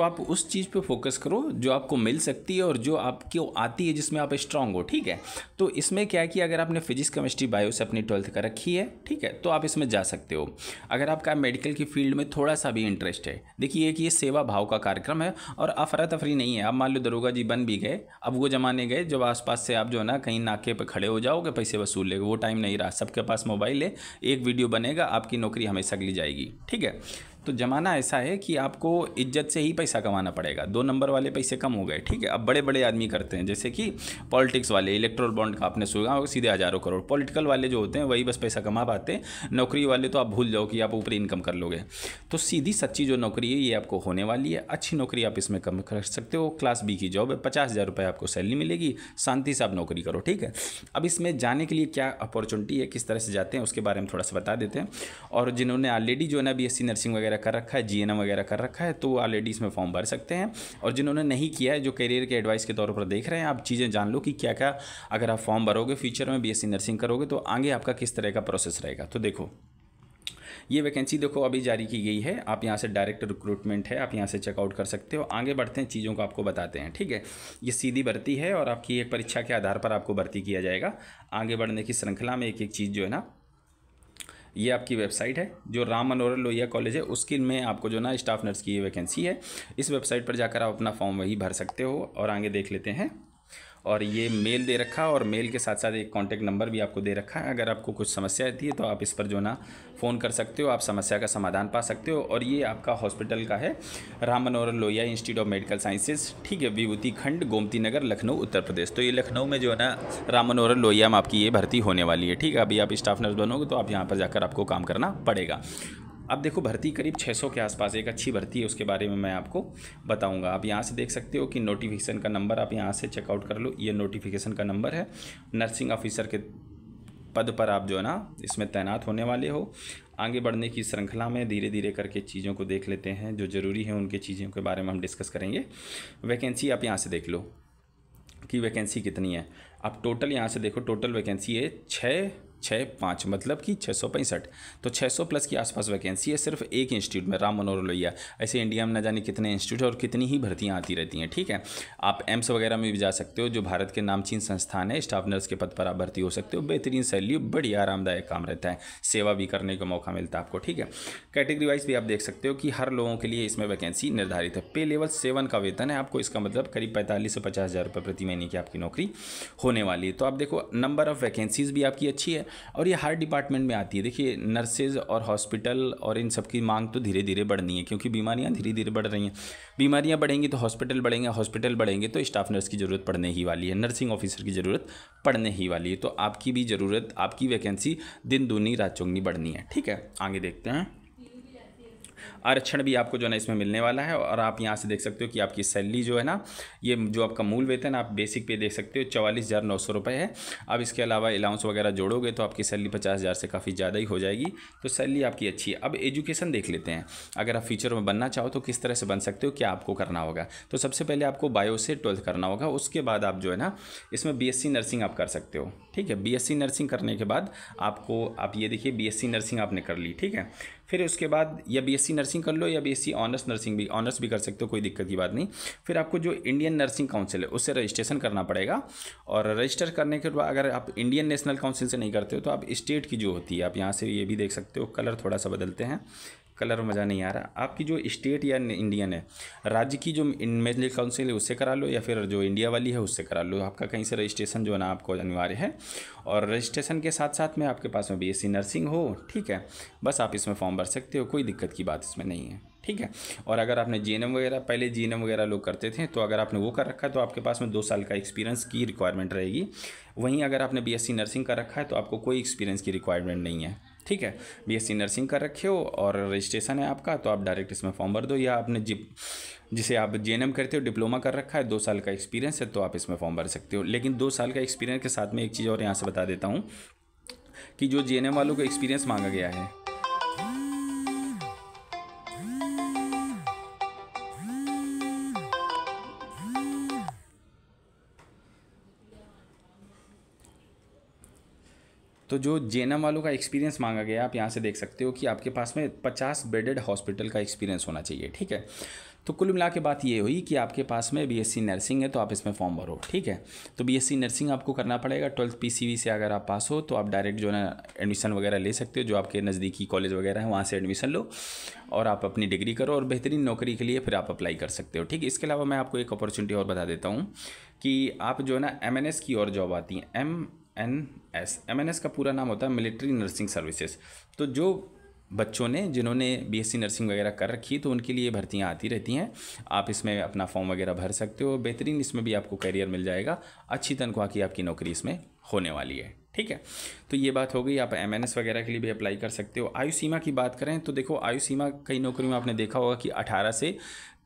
तो आप उस चीज़ पे फोकस करो जो आपको मिल सकती है और जो आपको आती है जिसमें आप स्ट्रांग हो ठीक है तो इसमें क्या है कि अगर आपने फिजिक्स केमिस्ट्री बायो से अपनी ट्वेल्थ का रखी है ठीक है तो आप इसमें जा सकते हो अगर आपका मेडिकल की फील्ड में थोड़ा सा भी इंटरेस्ट है देखिए एक ये सेवा भाव का कार्यक्रम है और अफरा तफरी नहीं है आप मान लो दरोगा जी बन भी गए अब वो ज़माने गए जब आसपास से आप जो है ना कहीं नाके पर खड़े हो जाओगे पैसे वसूल ले वो टाइम नहीं रहा सबके पास मोबाइल है एक वीडियो बनेगा आपकी नौकरी हमेशा अगली जाएगी ठीक है तो ज़माना ऐसा है कि आपको इज्जत से ही पैसा कमाना पड़ेगा दो नंबर वाले पैसे कम हो गए ठीक है अब बड़े बड़े आदमी करते हैं जैसे कि पॉलिटिक्स वाले इलेक्ट्रोल बॉन्ड का आपने सुना सीधे हज़ारों करोड़ पॉलिटिकल वाले जो होते हैं वही बस पैसा कमा पाते हैं नौकरी वाले तो आप भूल जाओ कि आप ऊपरी इनकम कर लोगे तो सीधी सच्ची जो नौकरी है ये आपको होने वाली है अच्छी नौकरी आप इसमें कम कर सकते हो क्लास बी की जॉब है पचास हज़ार रुपये आपको सैलरी मिलेगी शांति से आप नौकरी करो ठीक है अब इसमें जाने के लिए क्या अपॉर्चुनिटी है किस तरह से जाते हैं उसके बारे में थोड़ा सा बता देते हैं और जिन्होंने ऑलरेडी जो है ना बी एस नर्सिंग वगैरह कर रखा है जी वगैरह कर रखा है तो ऑलरेडी इसमें फॉर्म भर सकते हैं और जिन्होंने नहीं किया है जो करियर के एडवाइस के तौर पर देख रहे हैं आप चीज़ें जान लो कि क्या क्या अगर आप फॉर्म भरोगे फ्यूचर में बी नर्सिंग करोगे तो आगे आपका किस तरह का प्रोसेस रहेगा तो देखो ये वैकेंसी देखो अभी जारी की गई है आप यहाँ से डायरेक्ट रिक्रूटमेंट है आप यहाँ से चेकआउट कर सकते हो आगे बढ़ते हैं चीज़ों को आपको बताते हैं ठीक है ये सीधी भर्ती है और आपकी एक परीक्षा के आधार पर आपको भर्ती किया जाएगा आगे बढ़ने की श्रृंखला में एक एक चीज़ जो है ना ये आपकी वेबसाइट है जो राम मनोहर लोहिया कॉलेज है उसके में आपको जो ना स्टाफ नर्स की ये वैकेंसी है इस वेबसाइट पर जाकर आप अपना फॉर्म वही भर सकते हो और आगे देख लेते हैं और ये मेल दे रखा और मेल के साथ साथ एक कॉन्टैक्ट नंबर भी आपको दे रखा है अगर आपको कुछ समस्या आती है तो आप इस पर जो ना फ़ोन कर सकते हो आप समस्या का समाधान पा सकते हो और ये आपका हॉस्पिटल का है Ram Manohar Lohia institute of medical sciences ठीक है विभूति खंड गोमती नगर लखनऊ उत्तर प्रदेश तो ये लखनऊ में जो है ना राम मनोहर लोहिया में आपकी ये भर्ती होने वाली है ठीक है अभी आप स्टाफ नर्स बनोगे तो आप यहाँ पर जाकर आपको काम करना पड़ेगा अब देखो भर्ती करीब 600 के आसपास एक अच्छी भर्ती है उसके बारे में मैं आपको बताऊंगा आप यहाँ से देख सकते हो कि नोटिफिकेशन का नंबर आप यहाँ से चेकआउट कर लो ये नोटिफिकेशन का नंबर है नर्सिंग ऑफिसर के पद पर आप जो है ना इसमें तैनात होने वाले हो आगे बढ़ने की श्रृंखला में धीरे धीरे करके चीज़ों को देख लेते हैं जो ज़रूरी हैं उनके चीज़ों के बारे में हम डिस्कस करेंगे वैकेंसी आप यहाँ से देख लो कि वैकेंसी कितनी है आप टोटल यहाँ से देखो टोटल वैकेंसी है छः छः पाँच मतलब कि छः सौ पैंसठ तो छः सौ प्लस के आसपास वैकेंसी है सिर्फ एक इंस्टीट्यूट में राम मनोहर लोहिया ऐसे इंडिया में न जाने कितने इंस्टीट्यूट और कितनी ही भर्तियाँ आती रहती हैं ठीक है आप एम्स वगैरह में भी जा सकते हो जो भारत के नामचीन संस्थान है स्टाफ नर्स के पद पर आप भर्ती हो सकते हो बेहतरीन सैलरी बड़ी आरामदायक काम रहता है सेवा भी करने का मौका मिलता है आपको ठीक है कैटेगरी वाइज भी आप देख सकते हो कि हर लोगों के लिए इसमें वैकेंसी निर्धारित है पे लेवल सेवन का वेतन है आपको इसका मतलब करीब पैंतालीस से पचास हज़ार रुपये प्रति महीने की आपकी नौकरी होने वाली है तो आप देखो नंबर ऑफ़ वैकेंसीज़ भी आपकी अच्छी है और ये हर डिपार्टमेंट में आती है देखिए नर्सेज और हॉस्पिटल और इन सब की मांग तो धीरे धीरे बढ़नी है क्योंकि बीमारियाँ धीरे धीरे बढ़ रही हैं बीमारियाँ बढ़ेंगी तो हॉस्पिटल बढ़ेंगे हॉस्पिटल बढ़ेंगे तो स्टाफ नर्स की ज़रूरत पड़ने ही वाली है नर्सिंग ऑफिसर की ज़रूरत पड़ने ही वाली है तो आपकी भी ज़रूरत आपकी वैकेंसी दिन दूनी रात चौगनी बढ़नी है ठीक है आगे देखते हैं आरक्षण भी आपको जो है ना इसमें मिलने वाला है और आप यहाँ से देख सकते हो कि आपकी सैलरी जो है ना ये जो आपका मूल वेतन आप बेसिक पे देख सकते हो चवालीस हज़ार नौ सौ रुपये है अब इसके अलावा अलाउंस वगैरह जोड़ोगे तो आपकी सैलरी पचास हज़ार से काफ़ी ज़्यादा ही हो जाएगी तो सैलरी आपकी अच्छी है अब एजुकेशन देख लेते हैं अगर आप फ्यूचर में बनना चाहो तो किस तरह से बन सकते हो क्या आपको करना होगा तो सबसे पहले आपको बायो से ट्वेल्थ करना होगा उसके बाद आप जो है ना इसमें सी नर्सिंग आप कर सकते हो ठीक है सी नर्सिंग करने के बाद आपको आप ये देखिए सी नर्सिंग आपने कर ली ठीक है फिर उसके बाद या बीएससी नर्सिंग कर लो या बीएससी ऑनर्स नर्सिंग भी ऑनर्स भी कर सकते हो कोई दिक्कत की बात नहीं फिर आपको जो इंडियन नर्सिंग काउंसिल है उससे रजिस्ट्रेशन करना पड़ेगा और रजिस्टर करने के बाद अगर आप इंडियन नेशनल काउंसिल से नहीं करते हो तो आप स्टेट की जो होती है आप यहाँ से ये भी देख सकते हो कलर थोड़ा सा बदलते हैं कलर मज़ा नहीं आ रहा आपकी जो स्टेट या इंडियन है राज्य की जो मेजली काउंसिल है उससे करा लो या फिर जो इंडिया वाली है उससे करा लो आपका कहीं से रजिस्ट्रेशन जो है ना आपको अनिवार्य है और रजिस्ट्रेशन के साथ साथ में आपके पास में बी नर्सिंग हो ठीक है बस आप इसमें फॉर्म भर सकते हो कोई दिक्कत की बात इसमें नहीं है ठीक है और अगर आपने जे वगैरह पहले जे वगैरह लोग करते थे तो अगर आपने वो कर रखा है तो आपके पास में दो साल का एक्सपीरियंस की रिक्वायरमेंट रहेगी वहीं अगर आपने बी नर्सिंग कर रखा है तो आपको कोई एक्सपीरियंस की रिक्वायरमेंट नहीं है ठीक है बी नर्सिंग कर रखे हो और रजिस्ट्रेशन है आपका तो आप डायरेक्ट इसमें फॉर्म भर दो या आपने जिप जिसे आप जे करते हो डिप्लोमा कर रखा है दो साल का एक्सपीरियंस है तो आप इसमें फॉर्म भर सकते हो लेकिन दो साल का एक्सपीरियंस के साथ में एक चीज़ और यहाँ से बता देता हूँ कि जो जे वालों को एक्सपीरियंस मांगा गया है तो जो जे वालों का एक्सपीरियंस मांगा गया आप यहाँ से देख सकते हो कि आपके पास में पचास बेडेड हॉस्पिटल का एक्सपीरियंस होना चाहिए ठीक है तो कुल मिला के बात ये हुई कि आपके पास में बीएससी नर्सिंग है तो आप इसमें फॉर्म भरो ठीक है तो बीएससी नर्सिंग आपको करना पड़ेगा ट्वेल्थ पीसीवी से अगर आप पास हो तो आप डायरेक्ट जो है ना एडमिशन वगैरह ले सकते हो जो आपके नज़दीकी कॉलेज वगैरह है वहाँ से एडमिशन लो और आप अपनी डिग्री करो और बेहतरीन नौकरी के लिए फिर आप अप्लाई कर सकते हो ठीक इसके अलावा मैं आपको एक अपॉर्चुनिटी और बता देता हूँ कि आप जो है ना एम की और जॉब आती हैं M N S M N S का पूरा नाम होता है मिलिट्री नर्सिंग सर्विसेज तो जो बच्चों ने जिन्होंने बी एस सी नर्सिंग वगैरह कर रखी तो उनके लिए भर्तियाँ आती रहती हैं आप इसमें अपना फॉर्म वगैरह भर सकते हो बेहतरीन इसमें भी आपको करियर मिल जाएगा अच्छी तनख्वाह की आपकी नौकरी इसमें होने वाली है ठीक है तो ये बात हो गई आप एम एन एस वगैरह के लिए भी अप्लाई कर सकते हो आयु सीमा की बात करें तो देखो आयु सीमा कई नौकरियों में आपने देखा होगा कि 18 से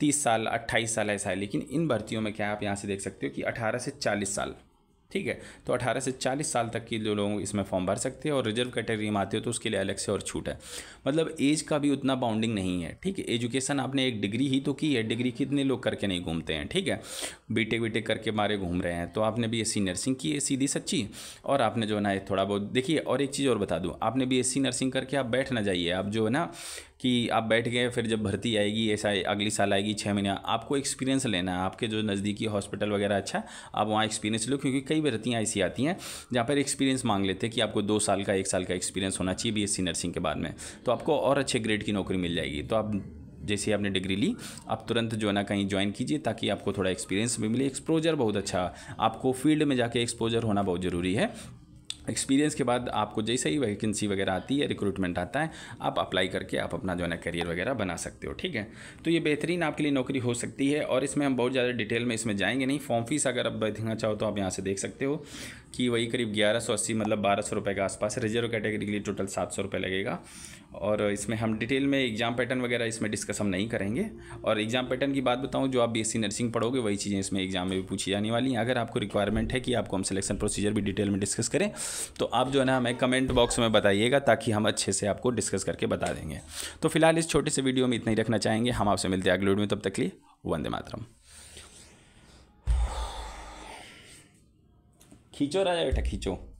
30 साल 28 साल ऐसा है लेकिन इन भर्तियों में क्या आप यहाँ से देख सकते हो कि 18 से 40 साल ठीक है तो 18 से 40 साल तक की जो लोग इसमें फॉर्म भर सकते हैं और रिजर्व कैटेगरी में आते हो तो उसके लिए अलग से और छूट है मतलब एज का भी उतना बाउंडिंग नहीं है ठीक है एजुकेशन आपने एक डिग्री ही तो की है डिग्री कितने लोग करके नहीं घूमते हैं ठीक है बीटेक बीटेक करके मारे घूम रहे हैं तो आपने बी एस सी नर्सिंग की है सीधी सच्ची और आपने जो है ना थोड़ा बहुत देखिए और एक चीज़ और बता दूँ आपने बी एस सी नर्सिंग करके आप बैठ ना जाइए आप जो है ना कि आप बैठ गए फिर जब भर्ती आएगी ऐसा अगली साल आएगी छः महीना आपको एक्सपीरियंस लेना है आपके जो नज़दीकी हॉस्पिटल वगैरह अच्छा आप वहाँ एक्सपीरियंस लो क्योंकि कई भर्तियाँ ऐसी आती हैं जहाँ पर एक्सपीरियंस मांग लेते हैं कि आपको दो साल का एक साल का एक्सपीरियंस होना चाहिए बी एस नर्सिंग के बाद में तो आपको और अच्छे ग्रेड की नौकरी मिल जाएगी तो आप जैसे आपने डिग्री ली आप तुरंत जो है ना कहीं ज्वाइन कीजिए ताकि आपको थोड़ा एक्सपीरियंस भी मिले एक्सपोजर बहुत अच्छा आपको फील्ड में जाके एक्सपोजर होना बहुत ज़रूरी है एक्सपीरियंस के बाद आपको जैसे ही वैकेंसी वगैरह आती है रिक्रूटमेंट आता है आप अप्लाई करके आप अपना जो है ना करियर वगैरह बना सकते हो ठीक है तो ये बेहतरीन आपके लिए नौकरी हो सकती है और इसमें हम बहुत ज़्यादा डिटेल में इसमें जाएंगे नहीं फॉर्म फीस अगर आप देखना चाहो तो आप यहाँ से देख सकते हो कि वही करीब ग्यारह सौ अस्सी मतलब बारह सौ रुपये के आसपास रिजर्व कैटेगरी के लिए टोटल सात सौ रुपये लगेगा और इसमें हम डिटेल में एग्ज़ाम पैटर्न वगैरह इसमें डिस्कस हम नहीं करेंगे और एग्ज़ाम पैटर्न की बात बताऊँ जो आप बीएससी नर्सिंग पढ़ोगे वही चीज़ें इसमें एग्ज़ाम में भी पूछी जाने वाली हैं अगर आपको रिक्वायरमेंट है कि आपको हम सिलेक्शन प्रोसीजर भी डिटेल में डिस्कस करें तो आप जो है ना हमें कमेंट बॉक्स में बताइएगा ताकि हम अच्छे से आपको डिस्कस करके बता देंगे तो फिलहाल इस छोटे से वीडियो में इतना ही रखना चाहेंगे हम आपसे मिलते हैं अगले वीडियो में तब तक लिए वंदे मातरम खींचो राजा बेटा खींचो